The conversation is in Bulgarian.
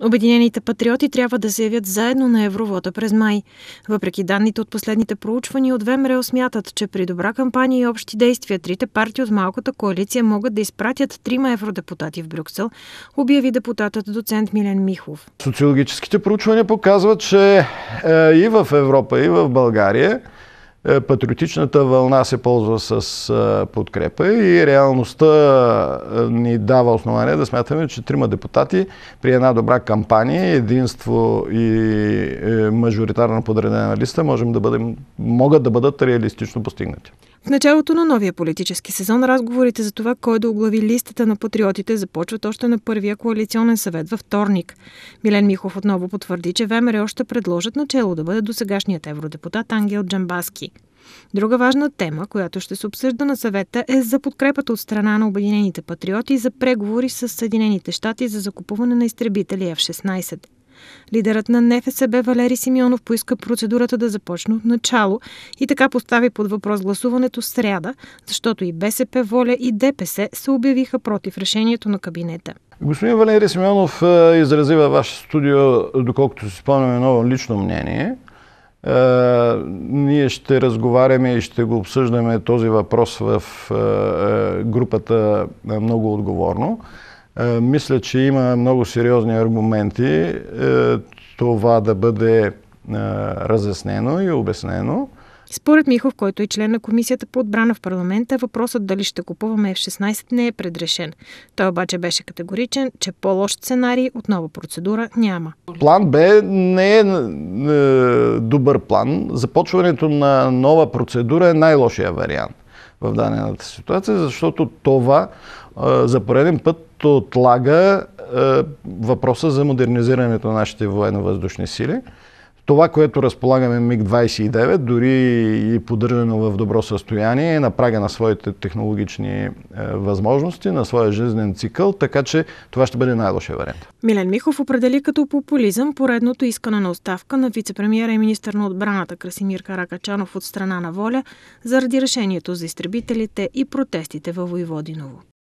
Обединените патриоти трябва да се явят заедно на евровота през май. Въпреки данните от последните проучвания от ВМРО смятат, че при добра кампания и общи действия трите партии от малката коалиция могат да изпратят трима евродепутати в Брюксел, обяви депутатът доцент Милен Михов. Социологическите проучвания показват, че е, и в Европа, и в България – е, патриотичната вълна се ползва с е, подкрепа и реалността е, ни дава основание да смятаме, че трима депутати при една добра кампания, единство и мажоритарно подредена листа можем да бъдем, могат да бъдат реалистично постигнати. В началото на новия политически сезон разговорите за това кой да оглави листата на патриотите започват още на първия коалиционен съвет във вторник. Милен Михов отново потвърди, че ВМР още предложат начало да бъде досегашният евродепутат Ангел Джамбаски. Друга важна тема, която ще се обсъжда на съвета е за подкрепата от страна на Обединените патриоти за преговори с Съединените щати за закупуване на изтребители F-16. Лидерът на НФСБ Валери Симеонов поиска процедурата да започне от начало и така постави под въпрос гласуването с сряда, защото и БСП, Воля и ДПС се обявиха против решението на кабинета. Господин Валери Симеонов е, изрази във ваше студио, доколкото си спомняме, ново лично мнение е, – ние ще разговаряме и ще го обсъждаме този въпрос в е, групата много отговорно. Е, мисля, че има много сериозни аргументи е, това да бъде е, разяснено и обяснено. Според Михов, който е член на Комисията по отбрана в парламента, въпросът дали ще купуваме F-16 не е предрешен. Той обаче беше категоричен, че по-лош сценарий нова процедура няма. План Б не е, е добър план. Започването на нова процедура е най-лошия вариант в дадената ситуация, защото това е, за пореден път просто отлага е, въпроса за модернизирането на нашите военно-въздушни сили. Това, което разполагаме МиГ-29, дори и поддържано в добро състояние, е на прага на своите технологични е, възможности, на своя жизнен цикъл, така че това ще бъде най-лошия вариант. Милен Михов определи като популизъм поредното искане на оставка на вице-премьера и министър на отбраната Красимир Каракачанов от страна на Воля заради решението за изтребителите и протестите във Войводиново.